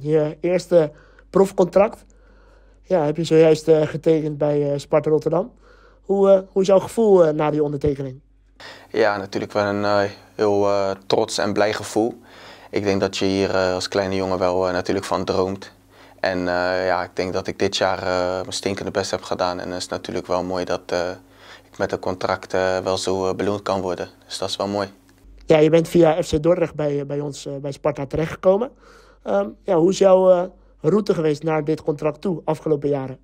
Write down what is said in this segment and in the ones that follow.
je eerste profcontract. Ja, heb je zojuist eh, getekend bij eh, Sparta Rotterdam. Hoe, eh, hoe is jouw gevoel na die ondertekening? Ja, natuurlijk wel een heel trots en blij gevoel. Ik denk dat je hier als kleine jongen wel natuurlijk van droomt. En ja, ik denk dat ik dit jaar uh, mijn stinkende best heb gedaan. En het is natuurlijk wel mooi dat ik met een contract wel zo beloond kan worden. Dus dat is wel mooi. Ja, je bent via FC Dordrecht bij, bij ons bij Sparta terechtgekomen. Ehm, ja, hoe is jouw eh, route geweest naar dit contract toe afgelopen jaren?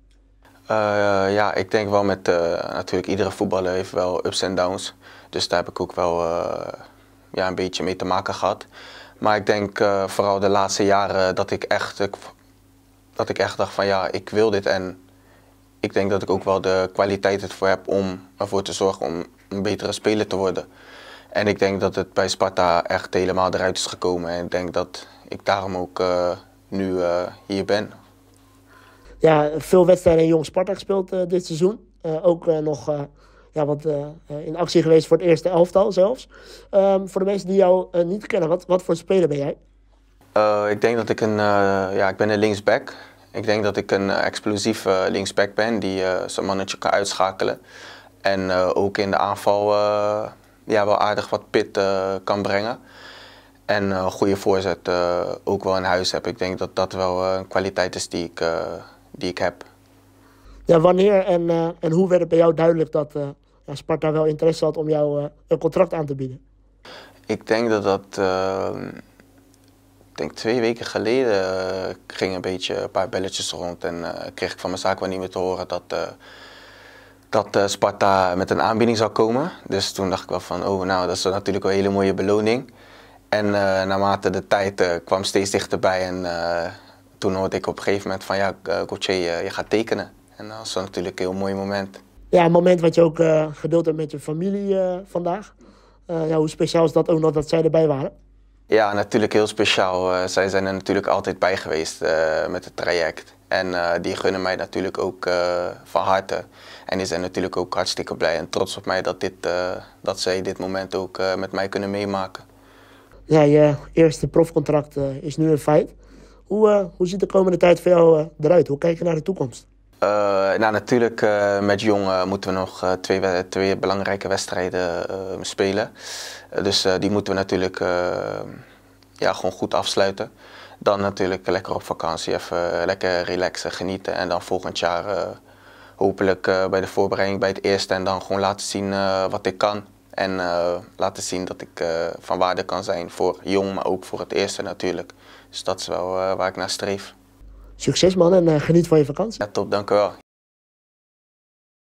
Eh, ja, ik denk wel met eh, natuurlijk iedere voetballer heeft wel ups en downs. Dus daar heb ik ook wel ja, een beetje mee te maken gehad. Maar ik denk vooral de laatste jaren dat ik, echt, dat ik echt dacht van ja, ik wil dit. En ik denk dat ik ook wel de kwaliteit ervoor heb om ervoor te zorgen om een betere speler te worden. En ik denk dat het bij Sparta echt helemaal eruit is gekomen. En ik denk dat ik daarom ook eh, nu eh, hier ben. Ja, veel wedstrijden in Jong Sparta gespeeld eh, dit seizoen. ook nog ja, wat in actie geweest voor het eerste elftal zelfs. Ehm, voor de mensen die jou niet kennen, wat, wat voor speler ben jij? ik denk dat ik een, ja, ik ben een linksback. Ik denk dat ik een explosief linksback ben die zijn mannetje kan uitschakelen. En ook in de aanval ja, wel aardig wat pit kan brengen. En een eh, goede voorzet eh, ook wel in huis heb. Ik denk dat dat wel eh, een kwaliteit is die ik, die ik heb. Ja, wanneer en, en hoe werd het bij jou duidelijk dat Sparta wel interesse had om jou een contract aan te bieden? Ik denk dat dat ehm, ik denk twee weken geleden ging een beetje een paar belletjes rond en kreeg ik van mijn niet meer te horen dat, dat Sparta met een aanbieding zou komen. Dus toen dacht ik wel van, oh nou, dat is natuurlijk wel een hele mooie beloning. En eh, naarmate de tijd eh, kwam steeds dichterbij en eh, toen hoorde ik op een gegeven moment van ja, Gauthier, je gaat tekenen. En dat was natuurlijk een heel mooi moment. Ja, een moment wat je ook uh, gedeeld hebt met je familie vandaag. ja, hoe speciaal is dat ook nog dat zij erbij waren? Ja, natuurlijk heel speciaal. zij zijn er natuurlijk altijd bij geweest met het traject. En die gunnen mij natuurlijk ook van harte. En die zijn natuurlijk ook hartstikke blij en trots op mij dat, dit, dat zij dit moment ook met mij kunnen meemaken ja, je eerste profcontract eh, is nu een feit. Hoe, eh, hoe ziet de komende tijd voor jou eh, eruit? Hoe kijk je naar de toekomst? nou, natuurlijk, met Jong moeten we nog twee, twee belangrijke wedstrijden spelen. dus die moeten we natuurlijk ja, gewoon goed afsluiten. Dan natuurlijk lekker op vakantie, even lekker relaxen, genieten. En dan volgend jaar hopelijk bij de voorbereiding bij het eerste en dan gewoon laten zien wat ik kan. En eh, laten zien dat ik eh, van waarde kan zijn voor jong, maar ook voor het eerste natuurlijk. Dus dat is wel eh, waar ik naar streef. Succes man en geniet van je vakantie. Ja, top, dank u wel.